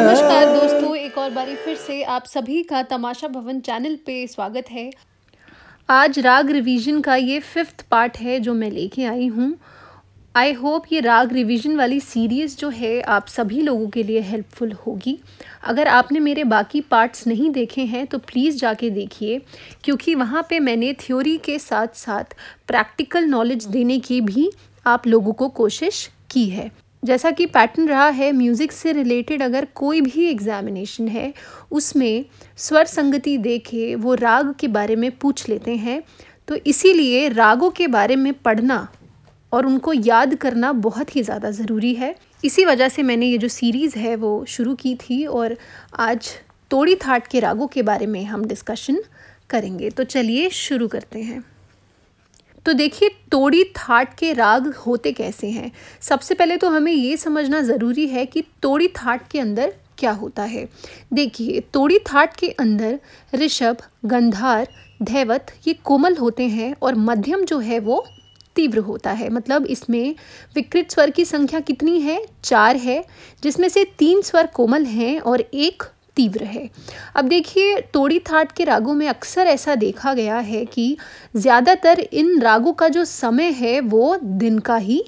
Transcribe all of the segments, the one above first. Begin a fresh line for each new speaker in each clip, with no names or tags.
नमस्कार दोस्तों एक और बारी फिर से आप सभी का तमाशा भवन चैनल पे स्वागत है आज राग रिवीजन का ये फिफ्थ पार्ट है जो मैं लेके आई हूँ आई होप ये राग रिवीजन वाली सीरीज़ जो है आप सभी लोगों के लिए हेल्पफुल होगी अगर आपने मेरे बाकी पार्ट्स नहीं देखे हैं तो प्लीज़ जाके देखिए क्योंकि वहाँ पे मैंने थ्योरी के साथ साथ प्रैक्टिकल नॉलेज देने की भी आप लोगों को कोशिश की है जैसा कि पैटर्न रहा है म्यूज़िक से रिलेटेड अगर कोई भी एग्ज़ामिनेशन है उसमें स्वर संगति देखे वो राग के बारे में पूछ लेते हैं तो इसीलिए रागों के बारे में पढ़ना और उनको याद करना बहुत ही ज़्यादा ज़रूरी है इसी वजह से मैंने ये जो सीरीज़ है वो शुरू की थी और आज तोड़ी थाट के रागों के बारे में हम डिस्कशन करेंगे तो चलिए शुरू करते हैं तो देखिए तोड़ी थाट के राग होते कैसे हैं सबसे पहले तो हमें ये समझना ज़रूरी है कि तोड़ी थाट के अंदर क्या होता है देखिए तोड़ी थाट के अंदर ऋषभ गंधार धैवत ये कोमल होते हैं और मध्यम जो है वो तीव्र होता है मतलब इसमें विकृत स्वर की संख्या कितनी है चार है जिसमें से तीन स्वर कोमल हैं और एक तीव्र है अब देखिए तोड़ी थाट के रागों में अक्सर ऐसा देखा गया है कि ज़्यादातर इन रागों का जो समय है वो दिन का ही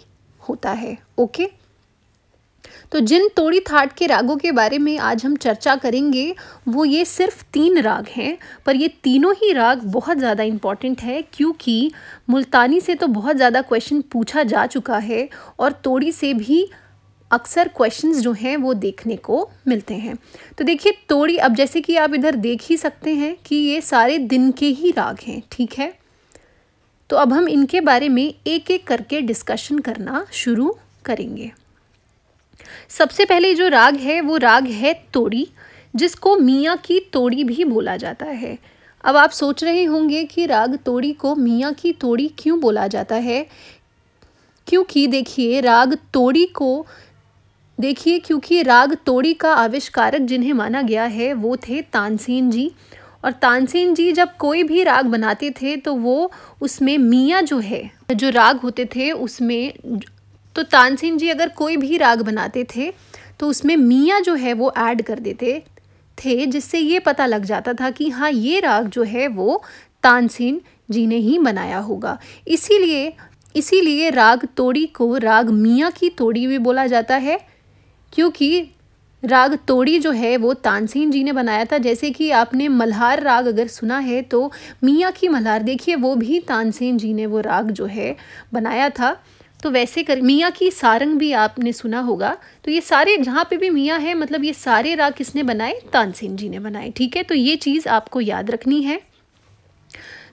होता है ओके तो जिन तोड़ी थाट के रागों के बारे में आज हम चर्चा करेंगे वो ये सिर्फ तीन राग हैं पर ये तीनों ही राग बहुत ज़्यादा इम्पॉर्टेंट है क्योंकि मुल्तानी से तो बहुत ज़्यादा क्वेश्चन पूछा जा चुका है और तोड़ी से भी अक्सर क्वेश्चंस जो हैं वो देखने को मिलते हैं तो देखिए तोड़ी अब जैसे कि आप इधर देख ही सकते हैं कि ये सारे दिन के ही राग हैं ठीक है तो अब हम इनके बारे में एक एक करके डिस्कशन करना शुरू करेंगे सबसे पहले जो राग है वो राग है तोड़ी जिसको मियाँ की तोड़ी भी बोला जाता है अब आप सोच रहे होंगे कि राग तोड़ी को मियाँ की तोड़ी क्यों बोला जाता है क्योंकि देखिए राग तोड़ी को देखिए क्योंकि राग तोड़ी का आविष्कारक जिन्हें माना गया है वो थे तानसेन जी और तानसेन जी जब कोई भी राग बनाते थे तो वो उसमें मियाँ जो है जो राग होते थे उसमें तो तानसेन जी अगर कोई भी राग बनाते थे तो उसमें मियाँ जो है वो ऐड कर देते थे जिससे ये पता लग जाता था कि हाँ ये राग जो है वो तानसेन जी ने ही बनाया होगा इसीलिए इसीलिए राग तोड़ी को राग मियाँ की तोड़ी भी बोला जाता है क्योंकि राग तोड़ी जो है वो तानसेन जी ने बनाया था जैसे कि आपने मल्हार राग अगर सुना है तो मियाँ की मल्हार देखिए वो भी तानसेन जी ने वो राग जो है बनाया था तो वैसे कर मियाँ की सारंग भी आपने सुना होगा तो ये सारे जहाँ पे भी मियाँ है मतलब ये सारे राग किसने बनाए तानसेन जी ने बनाए ठीक है तो ये चीज़ आपको याद रखनी है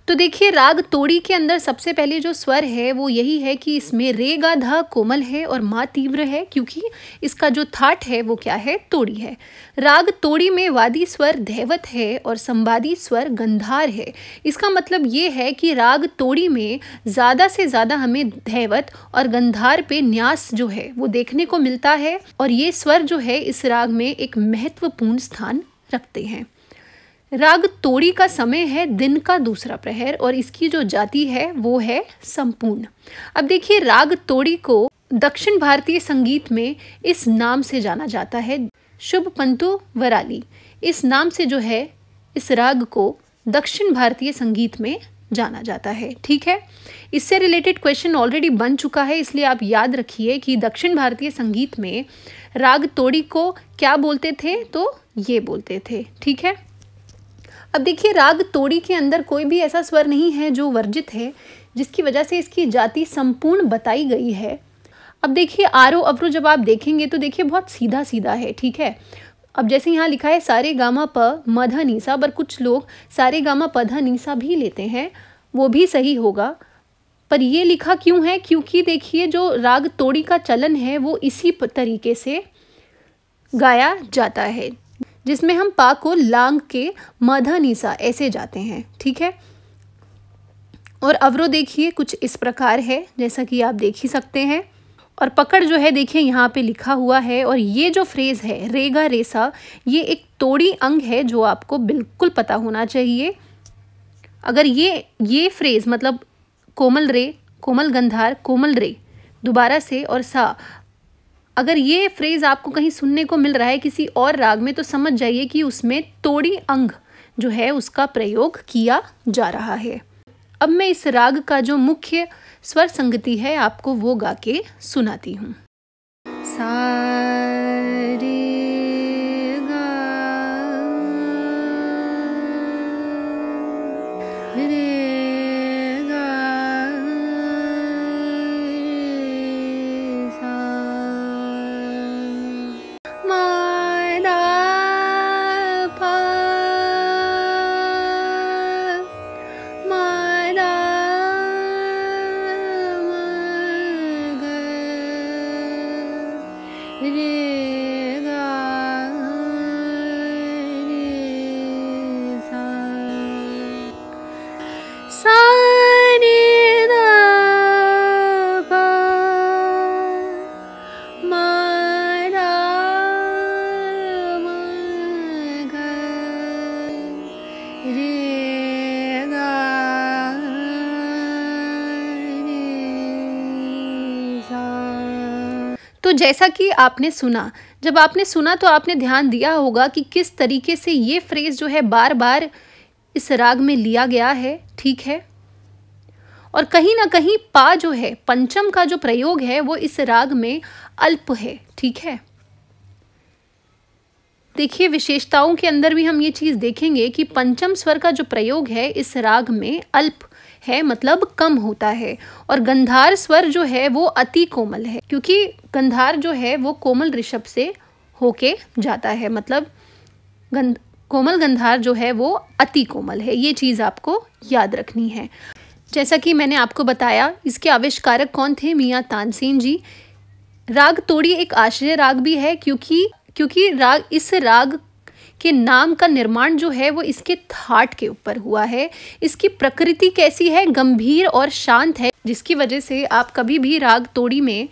तो देखिए राग तोड़ी के अंदर सबसे पहले जो स्वर है वो यही है कि इसमें रे गा कोमल है और माँ तीव्र है क्योंकि इसका जो थाट है वो क्या है तोड़ी है राग तोड़ी में वादी स्वर धैवत है और संवादी स्वर गंधार है इसका मतलब ये है कि राग तोड़ी में ज़्यादा से ज़्यादा हमें धैवत और गंधार पे न्यास जो है वो देखने को मिलता है और ये स्वर जो है इस राग में एक महत्वपूर्ण स्थान रखते हैं राग तोड़ी का समय है दिन का दूसरा प्रहर और इसकी जो जाति है वो है संपूर्ण अब देखिए राग तोड़ी को दक्षिण भारतीय संगीत में इस नाम से जाना जाता है शुभ पंतु वराली इस नाम से जो है इस राग को दक्षिण भारतीय संगीत में जाना जाता है ठीक है इससे रिलेटेड क्वेश्चन ऑलरेडी बन चुका है इसलिए आप याद रखिए कि दक्षिण भारतीय संगीत में राग तोड़ी को क्या बोलते थे तो ये बोलते थे ठीक है अब देखिए राग तोड़ी के अंदर कोई भी ऐसा स्वर नहीं है जो वर्जित है जिसकी वजह से इसकी जाति संपूर्ण बताई गई है अब देखिए आरो अवरो जब आप देखेंगे तो देखिए बहुत सीधा सीधा है ठीक है अब जैसे यहाँ लिखा है सारे गामा प मध नीसा पर कुछ लोग सारे गामा पध नीसा भी लेते हैं वो भी सही होगा पर ये लिखा क्यों है क्योंकि देखिए जो राग तोड़ी का चलन है वो इसी तरीके से गाया जाता है जिसमें हम पा को लांग के माधा ऐसे जाते हैं ठीक है और अवरो देखिए कुछ इस प्रकार है जैसा कि आप देख ही सकते हैं और पकड़ जो है देखिए यहाँ पे लिखा हुआ है और ये जो फ्रेज़ है रेगा रेसा ये एक तोड़ी अंग है जो आपको बिल्कुल पता होना चाहिए अगर ये ये फ्रेज़ मतलब कोमल रे कोमल गंधार कोमल रे दोबारा से और सा अगर ये फ्रेज़ आपको कहीं सुनने को मिल रहा है किसी और राग में तो समझ जाइए कि उसमें तोड़ी अंग जो है उसका प्रयोग किया जा रहा है अब मैं इस राग का जो मुख्य स्वर संगति है आपको वो गा के सुनाती हूँ सारी
你。
तो जैसा कि आपने सुना जब आपने सुना तो आपने ध्यान दिया होगा कि किस तरीके से ये फ्रेज़ जो है बार बार इस राग में लिया गया है ठीक है और कहीं ना कहीं पा जो है पंचम का जो प्रयोग है वो इस राग में अल्प है ठीक है देखिए विशेषताओं के अंदर भी हम ये चीज़ देखेंगे कि पंचम स्वर का जो प्रयोग है इस राग में अल्प है मतलब कम होता है और गंधार स्वर जो है वो अति कोमल है क्योंकि गंधार जो है वो कोमल ऋषभ से होके जाता है मतलब गंध कोमल गंधार जो है वो अति कोमल है ये चीज़ आपको याद रखनी है जैसा कि मैंने आपको बताया इसके आविष्कारक कौन थे मियाँ तानसेन जी राग तोड़ी एक आश्रय राग भी है क्योंकि क्योंकि राग इस राग के नाम का निर्माण जो है वो इसके थाट के ऊपर हुआ है इसकी प्रकृति कैसी है गंभीर और शांत है जिसकी वजह से आप कभी भी राग तोड़ी में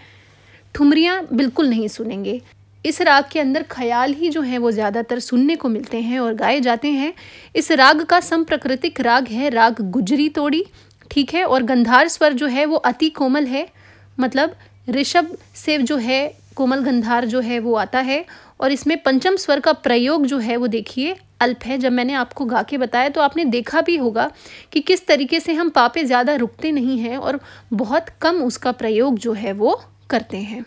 ठुमरियाँ बिल्कुल नहीं सुनेंगे इस राग के अंदर ख्याल ही जो है वो ज़्यादातर सुनने को मिलते हैं और गाए जाते हैं इस राग का प्रकृतिक राग है राग गुजरी तोड़ी ठीक है और गंधार स्वर जो है वो अति कोमल है मतलब ऋषभ से जो है कोमल गंधार जो है वो आता है और इसमें पंचम स्वर का प्रयोग जो है वो देखिए अल्प है जब मैंने आपको गा के बताया तो आपने देखा भी होगा कि किस तरीके से हम पा पे ज़्यादा रुकते नहीं हैं और बहुत कम उसका प्रयोग जो है वो करते हैं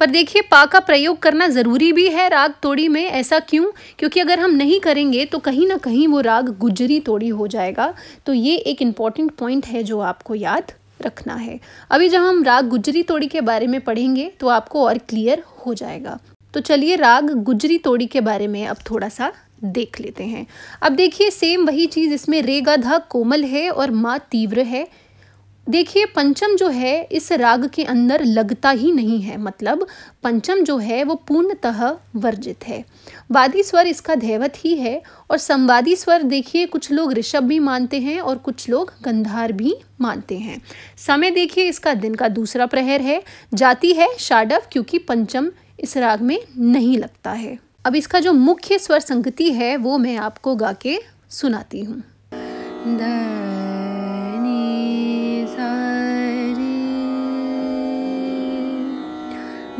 पर देखिए पा का प्रयोग करना ज़रूरी भी है राग तोड़ी में ऐसा क्यों क्योंकि अगर हम नहीं करेंगे तो कहीं ना कहीं वो राग गुजरी तोड़ी हो जाएगा तो ये एक इम्पॉर्टेंट पॉइंट है जो आपको याद रखना है अभी जब हम राग गुजरी तोड़ी के बारे में पढ़ेंगे तो आपको और क्लियर हो जाएगा तो चलिए राग गुजरी तोड़ी के बारे में अब थोड़ा सा देख लेते हैं अब देखिए सेम वही चीज़ इसमें रेगा धा कोमल है और माँ तीव्र है देखिए पंचम जो है इस राग के अंदर लगता ही नहीं है मतलब पंचम जो है वो पूर्णतः वर्जित है वादी स्वर इसका धैवत ही है और संवादी स्वर देखिए कुछ लोग ऋषभ भी मानते हैं और कुछ लोग गंधार भी मानते हैं समय देखिए इसका दिन का दूसरा प्रहर है जाति है शाडव क्योंकि पंचम इस राग में नहीं लगता है अब इसका जो मुख्य स्वर संगति है वो मैं आपको गा के सुनाती हूँ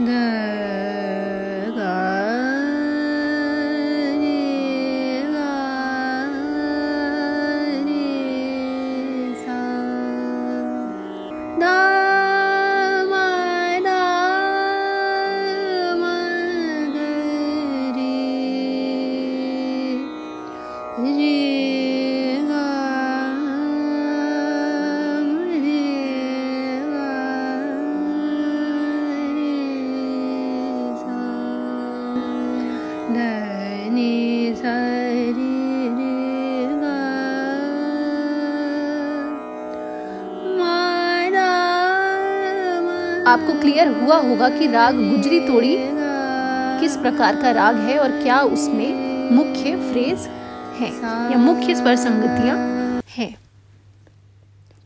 the आपको क्लियर हुआ होगा कि राग गुजरी तोड़ी किस प्रकार का राग है और क्या उसमें मुख्य फ्रेज है या मुख्य स्वर संगतियां हैं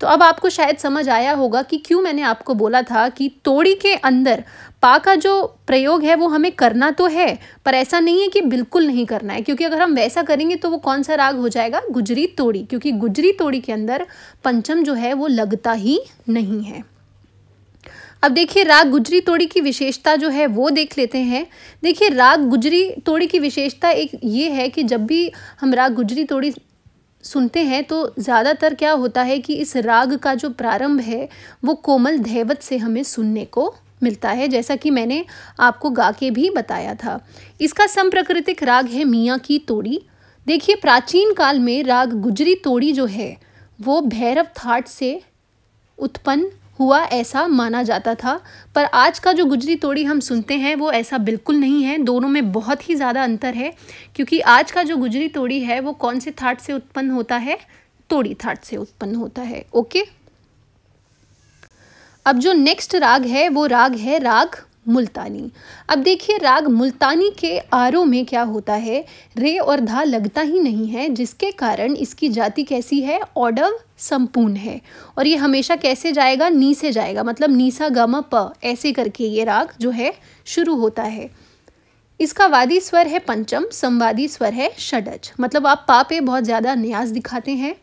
तो अब आपको शायद समझ आया होगा कि क्यों मैंने आपको बोला था कि तोड़ी के अंदर पा का जो प्रयोग है वो हमें करना तो है पर ऐसा नहीं है कि बिल्कुल नहीं करना है क्योंकि अगर हम वैसा करेंगे तो वो कौन सा राग हो जाएगा गुजरी तोड़ी क्योंकि गुजरी तोड़ी के अंदर पंचम जो है वो लगता ही नहीं है अब देखिए राग गुजरी तोड़ी की विशेषता जो है वो देख लेते हैं देखिए राग गुजरी तोड़ी की विशेषता एक ये है कि जब भी हम राग गुजरी तोड़ी सुनते हैं तो ज़्यादातर क्या होता है कि इस राग का जो प्रारंभ है वो कोमल धैवत से हमें सुनने को मिलता है जैसा कि मैंने आपको गा के भी बताया था इसका संप्रकृतिक राग है मियाँ की तोड़ी देखिए प्राचीन काल में राग गुजरी तोड़ी जो है वो भैरव थाट से उत्पन्न हुआ ऐसा माना जाता था पर आज का जो गुजरी तोड़ी हम सुनते हैं वो ऐसा बिल्कुल नहीं है दोनों में बहुत ही ज़्यादा अंतर है क्योंकि आज का जो गुजरी तोड़ी है वो कौन से थाट से उत्पन्न होता है तोड़ी थाट से उत्पन्न होता है ओके अब जो नेक्स्ट राग है वो राग है राग मुल्तानी अब देखिए राग मुल्तानी के आरों में क्या होता है रे और धा लगता ही नहीं है जिसके कारण इसकी जाति कैसी है ऑडव संपूर्ण है और ये हमेशा कैसे जाएगा नी से जाएगा मतलब नीसा गमा प ऐसे करके ये राग जो है शुरू होता है इसका वादी स्वर है पंचम संवादी स्वर है षडज मतलब आप पा पे बहुत ज़्यादा न्यास दिखाते हैं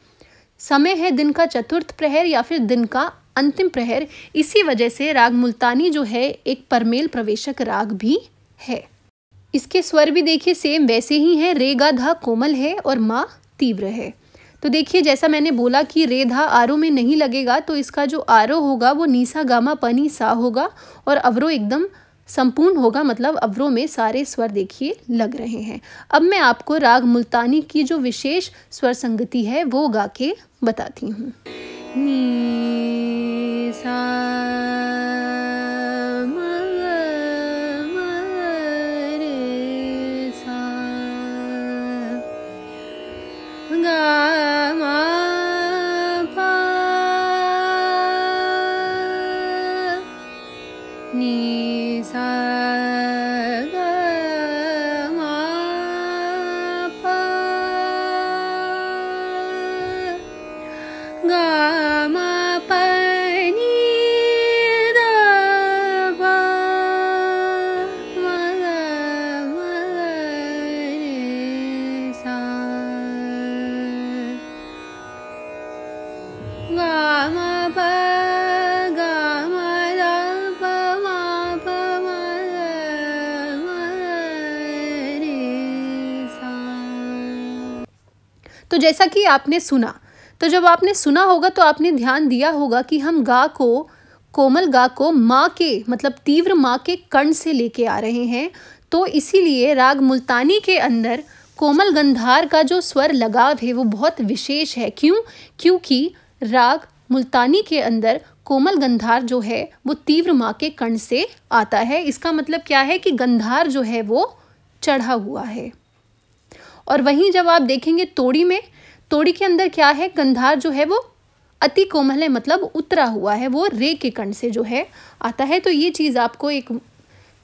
समय है दिन का चतुर्थ प्रहर या फिर दिन का अंतिम प्रहर इसी वजह से राग मुल्तानी जो है एक परमेल प्रवेशक राग भी है इसके स्वर भी देखिए सेम वैसे ही हैं रेगा धा कोमल है और माँ तीव्र है तो देखिए जैसा मैंने बोला कि रे धा आरो में नहीं लगेगा तो इसका जो आरो होगा वो नीसा गामा पनी सा होगा और अवरो एकदम संपूर्ण होगा मतलब अवरो में सारे स्वर देखिए लग रहे हैं अब मैं आपको राग मुल्तानी की जो विशेष स्वर संगति है वो गा के बताती हूँ सा मरेसा
मरेसा गंगामापा
तो जैसा कि आपने सुना तो जब आपने सुना होगा तो आपने ध्यान दिया होगा कि हम गा को कोमल गा को माँ के मतलब तीव्र माँ के कण से लेके आ रहे हैं तो इसीलिए राग मुल्तानी के अंदर कोमल गंधार का जो स्वर लगाव है वो बहुत विशेष है क्यों क्योंकि राग मुल्तानी के अंदर कोमल गंधार जो है वो तीव्र माँ के कण से आता है इसका मतलब क्या है कि गंधार जो है वो चढ़ा हुआ है और वहीं जब आप देखेंगे तोड़ी में तोड़ी के अंदर क्या है गंधार जो है वो अति कोमल है मतलब उतरा हुआ है वो रे के कण से जो है आता है तो ये चीज़ आपको एक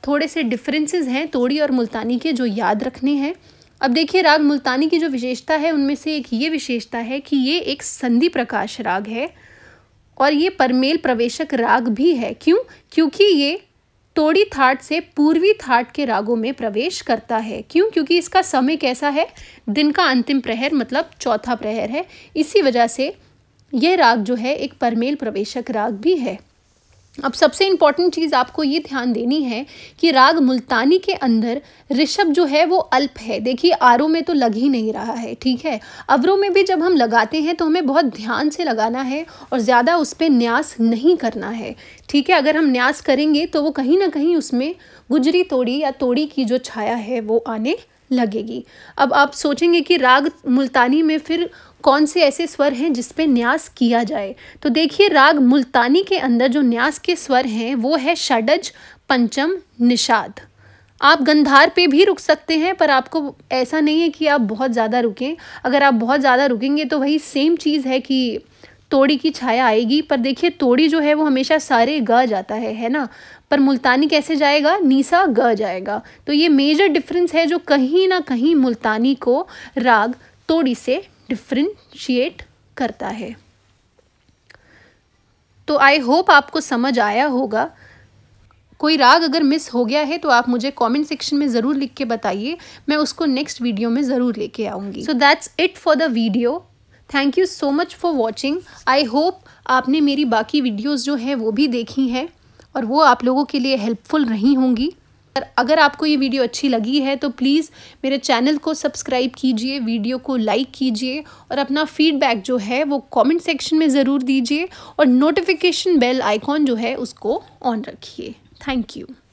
थोड़े से डिफरेंसेस हैं तोड़ी और मुल्तानी के जो याद रखने हैं अब देखिए राग मुल्तानी की जो विशेषता है उनमें से एक ये विशेषता है कि ये एक संधि प्रकाश राग है और ये परमेल प्रवेशक राग भी है क्यों क्योंकि ये तोड़ी थाट से पूर्वी थाट के रागों में प्रवेश करता है क्यों क्योंकि इसका समय कैसा है दिन का अंतिम प्रहर मतलब चौथा प्रहर है इसी वजह से यह राग जो है एक परमेल प्रवेशक राग भी है अब सबसे इम्पॉर्टेंट चीज़ आपको ये ध्यान देनी है कि राग मुल्तानी के अंदर ऋषभ जो है वो अल्प है देखिए आरओ में तो लग ही नहीं रहा है ठीक है अवरों में भी जब हम लगाते हैं तो हमें बहुत ध्यान से लगाना है और ज़्यादा उस पर न्यास नहीं करना है ठीक है अगर हम न्यास करेंगे तो वो कहीं ना कहीं उसमें गुजरी तोड़ी या तोड़ी की जो छाया है वो आने लगेगी अब आप सोचेंगे कि राग मुल्तानी में फिर कौन से ऐसे स्वर हैं जिस पे न्यास किया जाए तो देखिए राग मुल्तानी के अंदर जो न्यास के स्वर हैं वो है षडज पंचम निषाद आप गंधार पे भी रुक सकते हैं पर आपको ऐसा नहीं है कि आप बहुत ज़्यादा रुकें अगर आप बहुत ज़्यादा रुकेंगे तो वही सेम चीज़ है कि तोड़ी की छाया आएगी पर देखिए तोड़ी जो है वो हमेशा सारे ग जाता है है ना पर मुल्तानी कैसे जाएगा नीसा ग जाएगा तो ये मेजर डिफरेंस है जो कहीं ना कहीं मुल्तानी को राग तोड़ी से डिफ्रेंशिएट करता है तो आई होप आपको समझ आया होगा कोई राग अगर मिस हो गया है तो आप मुझे कमेंट सेक्शन में ज़रूर लिख के बताइए मैं उसको नेक्स्ट वीडियो में ज़रूर लेके आऊँगी so that's it for the video thank you so much for watching I hope आपने मेरी बाकी वीडियोज़ जो हैं वो भी देखी हैं और वो आप लोगों के लिए हेल्पफुल रही होंगी अगर आपको ये वीडियो अच्छी लगी है तो प्लीज़ मेरे चैनल को सब्सक्राइब कीजिए वीडियो को लाइक कीजिए और अपना फीडबैक जो है वो कमेंट सेक्शन में ज़रूर दीजिए और नोटिफिकेशन बेल आइकॉन जो है उसको ऑन रखिए थैंक यू